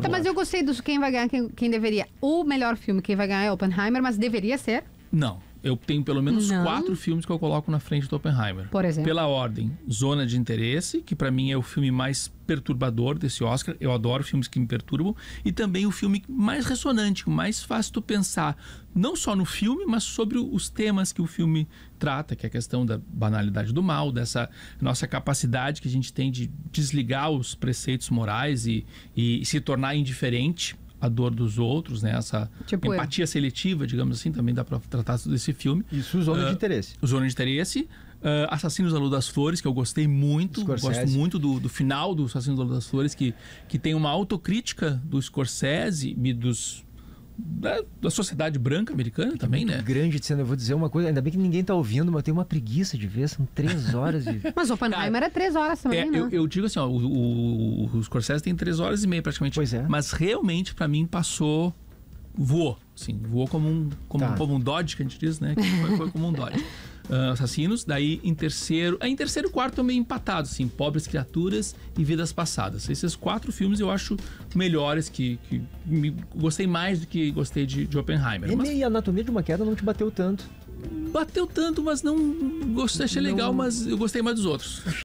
Tá, mas eu gostei dos quem vai ganhar, quem, quem deveria. O melhor filme, quem vai ganhar é Oppenheimer, mas deveria ser? Não eu tenho pelo menos Não. quatro filmes que eu coloco na frente do Oppenheimer. Por exemplo. Pela ordem, Zona de Interesse, que para mim é o filme mais perturbador desse Oscar. Eu adoro filmes que me perturbam. E também o filme mais ressonante, mais fácil de pensar, não só no filme, mas sobre os temas que o filme trata, que é a questão da banalidade do mal, dessa nossa capacidade que a gente tem de desligar os preceitos morais e, e, e se tornar indiferente a dor dos outros, né? Essa tipo empatia eu. seletiva, digamos assim, também dá para tratar desse filme. Isso, o Zona uh, de Interesse. O Zona de Interesse. Uh, Assassinos da Lua das Flores, que eu gostei muito. Scorsese. Gosto muito do, do final do Assassinos da Lua das Flores, que, que tem uma autocrítica do Scorsese e dos da, da sociedade branca americana também, né? Grande de cena, eu vou dizer uma coisa, ainda bem que ninguém tá ouvindo, mas tem uma preguiça de ver, são três horas de. mas o Oppenheimer Cara, era é três horas também, é, né? Eu, eu, digo assim, ó, o, o, o Scorsese tem três horas e meia praticamente. Pois é. Mas realmente, para mim, passou. voou. Assim, voou como um, como, tá. como um Dodge, que a gente diz, né? Foi, foi como um Dodge. uh, assassinos. Daí em terceiro. É, em terceiro e quarto também empatado assim, Pobres Criaturas e Vidas Passadas. Esses quatro filmes eu acho melhores, que, que me, gostei mais do que gostei de, de Oppenheimer. E, mas... a Anatomia de uma Queda não te bateu tanto. Bateu tanto, mas não gostei, achei não... legal, mas eu gostei mais dos outros.